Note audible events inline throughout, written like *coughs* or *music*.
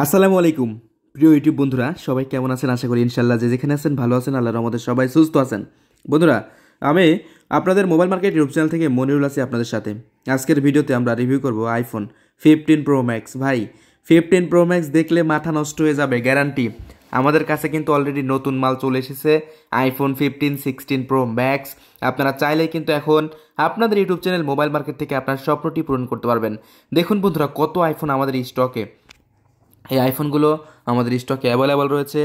আসসালামু আলাইকুম প্রিয় ইউটিউব বন্ধুরা সবাই কেমন আছেন আশা করি ইনশাল্লাহ যে যেখানে আছেন ভালো আছেন আল্লাহর আমাদের সবাই সুস্থ আছেন বন্ধুরা আমি আপনাদের মোবাইল মার্কেট ইউটিউব চ্যানেল থেকে মনিরুল আছি আপনাদের সাথে আজকের ভিডিওতে আমরা রিভিউ করব আইফোন ফিফটিন প্রো ম্যাক্স ভাই ফিফটিন প্রো ম্যাক্স দেখলে মাথা নষ্ট হয়ে যাবে গ্যারান্টি আমাদের কাছে কিন্তু অলরেডি নতুন মাল চলে এসেছে iPhone fifteen sixteen pro max আপনারা চাইলে কিন্তু এখন আপনাদের ইউটিউব চ্যানেল মোবাইল মার্কেট থেকে আপনার স্বপ্নটি পূরণ করতে পারবেন দেখুন বন্ধুরা কত আইফোন আমাদের স্টকে এই আইফোনগুলো আমাদের স্টকে অ্যাভেলেবল রয়েছে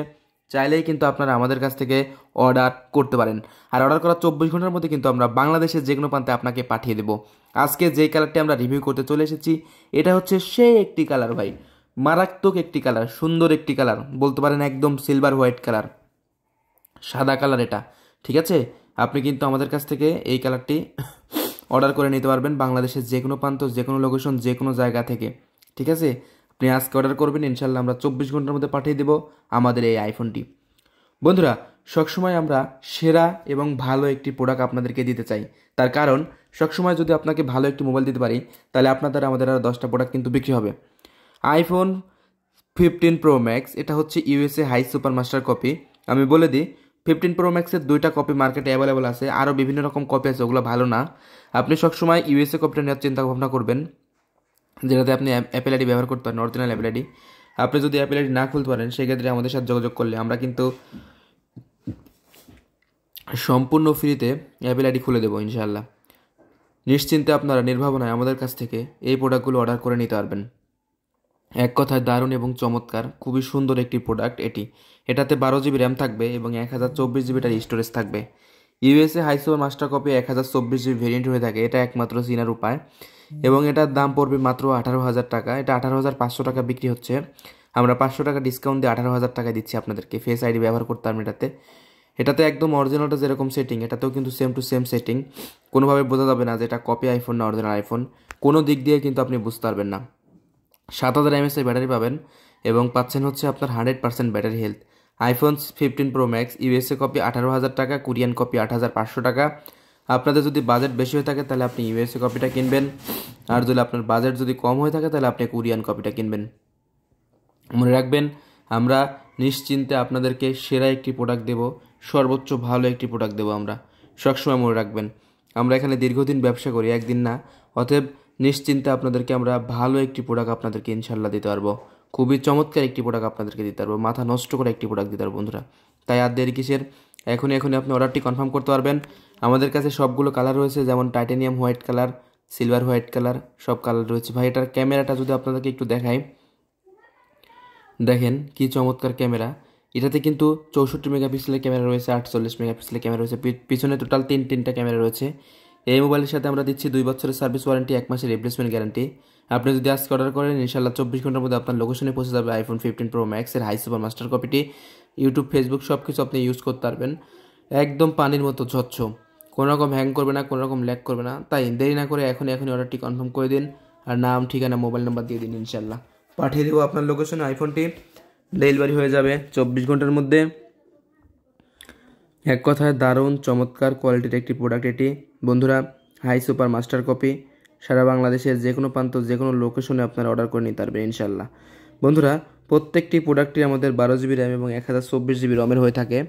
চাইলেই কিন্তু আপনারা আমাদের কাছ থেকে অর্ডার করতে পারেন আর অর্ডার করার চব্বিশ ঘন্টার মধ্যে কিন্তু আমরা বাংলাদেশের যে কোনো প্রান্তে আপনাকে পাঠিয়ে দেবো আজকে যেই কালারটি আমরা রিভিউ করতে চলে এসেছি এটা হচ্ছে সেই একটি কালার ভাই মারাত্মক একটি কালার সুন্দর একটি কালার বলতে পারেন একদম সিলভার হোয়াইট কালার সাদা কালার এটা ঠিক আছে আপনি কিন্তু আমাদের কাছ থেকে এই কালারটি অর্ডার *coughs* করে নিতে পারবেন বাংলাদেশের যে কোনো প্রান্ত যে কোনো লোকেশন যে কোনো জায়গা থেকে ঠিক আছে আপনি আজকে অর্ডার করবেন ইনশাল্লাহ আমরা চব্বিশ ঘন্টার মধ্যে পাঠিয়ে দেব আমাদের এই আইফোনটি বন্ধুরা সবসময় আমরা সেরা এবং ভালো একটি প্রোডাক্ট আপনাদেরকে দিতে চাই তার কারণ সবসময় যদি আপনাকে ভালো একটি মোবাইল দিতে পারি তাহলে আপনার দ্বারা আমাদের আর দশটা প্রোডাক্ট কিন্তু বিক্রি হবে আইফোন ফিফটিন প্রো ম্যাক্স এটা হচ্ছে USA high super master copy আমি বলে দিই ফিফটিন প্রো ম্যাক্সের দুইটা কপি মার্কেটে অ্যাভেলেবল আছে আরও বিভিন্ন রকম কপি আছে ওগুলো ভালো না আপনি সবসময় ইউএসএ কপিটা নেওয়ার চিন্তা ভাবনা করবেন যেটাতে আপনি অ্যাপেল আইডি ব্যবহার করতে পারেন অরিজিনাল অ্যাপেল আইডি আপনি যদি অ্যাপেল আইডি না খুলতে পারেন সেক্ষেত্রে আমাদের সাথে যোগাযোগ করলে আমরা কিন্তু সম্পূর্ণ ফ্রিতে অ্যাপেল আইডি খুলে দেবো ইনশাআল্লাহ নিশ্চিন্তে আপনারা নির্ভাবনায় আমাদের কাছ থেকে এই প্রোডাক্টগুলো অর্ডার করে নিতে পারবেন এক কথায় দারুণ এবং চমৎকার খুবই সুন্দর একটি প্রোডাক্ট এটি এটাতে বারো জিবি র্যাম থাকবে এবং এক হাজার চব্বিশ জিবিটার স্টোরেজ থাকবে ইউএসএ হাইসোর মাস্টার কপি এক হাজার চব্বিশ জিবি ভেরিয়েন্ট হয়ে থাকে এটা একমাত্র চীনার উপায় এবং এটার দাম পড়বে মাত্র আঠারো হাজার টাকা এটা আঠারো হাজার পাঁচশো টাকা বিক্রি হচ্ছে আমরা পাঁচশো টাকা ডিসকাউন্ট দিয়ে আঠারো হাজার টাকা দিচ্ছি আপনাদেরকে ফেস আইডি ব্যবহার করতাম এটাতে এটাতে একদম অরিজিনালটা যেরকম সেটিং এটাতেও কিন্তু সেম টু সেম সেটিং কোনোভাবে বোঝা যাবে না যে এটা কপি আইফোন না অরিজিনাল আইফোন কোনো দিক দিয়ে কিন্তু আপনি বুঝতে পারবেন না সাত হাজার এমএসের ব্যাটারি পাবেন এবং পাচ্ছেন হচ্ছে আপনার hundred percent battery health iPhone fifteen pro max USA copy আঠারো হাজার টাকা কোরিয়ান কপি আট হাজার পাঁচশো টাকা আপনাদের যদি বাজেট বেশি হয়ে থাকে তাহলে আপনি ইউএসএ কপিটা কিনবেন আর যদি আপনার বাজেট যদি কম হয়ে থাকে তাহলে আপনি কোরিয়ান কপিটা কিনবেন মনে রাখবেন আমরা নিশ্চিন্তে আপনাদেরকে সেরা একটি প্রোডাক্ট দেব সর্বোচ্চ ভালো একটি প্রোডাক্ট দেবো আমরা সবসময় মনে রাখবেন আমরা এখানে দীর্ঘদিন ব্যবসা করি একদিন না অতএব নিশ্চিন্তে আপনাদেরকে আমরা ভালো একটি প্রোডাক্ট আপনাদেরকে ইনশাল্লাহ দিতে পারবো খুবই চমৎকার একটি প্রোডাক্ট আপনাদেরকে দিতে পারবো মাথা নষ্ট করে একটি প্রোডাক্ট দিতে পারবো বন্ধুরা তাই আর দেরি কিসের এখনই এখনই আপনি অর্ডারটি কনফার্ম করতে পারবেন আমাদের কাছে সবগুলো কালার রয়েছে যেমন titanium white colour silver white colour সব কালার রয়েছে ভাই এটার ক্যামেরাটা যদি আপনাদেরকে একটু দেখাই দেখেন কি চমৎকার ক্যামেরা এটাতে কিন্তু চৌষট্টি মেগাপিক্সেলের ক্যামেরা রয়েছে আটচল্লিশ মেগাপিক্সেলের ক্যামেরা রয়েছে পিছনে টোটাল তিন তিনটা ক্যামেরা রয়েছে এই মোবাইলের সাথে আমরা দিচ্ছি দুই বছরের সার্ভিস ওয়ারেন্টি এক মাসের রিপ্লেসমেন্ট গ্যারান্টি আপনি যদি আজকে অর্ডার করেন ইনশাল্লাহ চব্বিশ ঘন্টার মধ্যে আপনার লোকেশনে পৌঁছে যাবে আইফোন ফিফটিন প্রো ম্যাক্সের হাই সুপার মাস্টার কপিটি ইউটিউব ফেসবুক সব কিছু আপনি ইউজ করতে পারবেন একদম পানির মতো ঝচ্ছ কোনো রকম হ্যাং করবে না কোনো রকম ল্যাক করবে না তাই দেরি না করে এখন এখনই অর্ডারটি কনফার্ম করে দিন আর নাম ঠিকানা মোবাইল নাম্বার দিয়ে দিন ইনশাল্লাহ পাঠিয়ে দেবো আপনার লোকেশনে আইফোনটি ডেলিভারি হয়ে যাবে চব্বিশ ঘন্টার মধ্যে এক কথায় দারুণ চমৎকার কোয়ালিটির একটি প্রোডাক্ট এটি বন্ধুরা হাই সুপার মাস্টার কপি সারা বাংলাদেশের যে কোনো প্রান্ত যে কোনো লোকেশনে আপনারা অর্ডার করে নিতে পারবেন ইনশাল্লাহ বন্ধুরা প্রত্যেকটি প্রোডাক্টটি আমাদের বারো জিবি র্যাম এবং এক হাজার চব্বিশ জিবি রমের হয়ে থাকে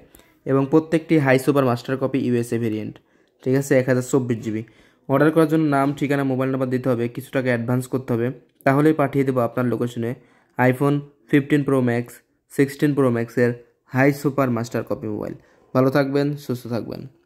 এবং প্রত্যেকটি high super master copy USA variant ঠিক আছে এক হাজার চব্বিশ জিবি অর্ডার করার জন্য নাম ঠিকানা মোবাইল নাম্বার দিতে হবে কিছু টাকা অ্যাডভান্স করতে হবে তাহলেই পাঠিয়ে দেবো আপনার লোকেশনে iPhone fifteen pro max sixteen pro ম্যাক্সের high super master copy mobile ভালো থাকবেন সুস্থ থাকবেন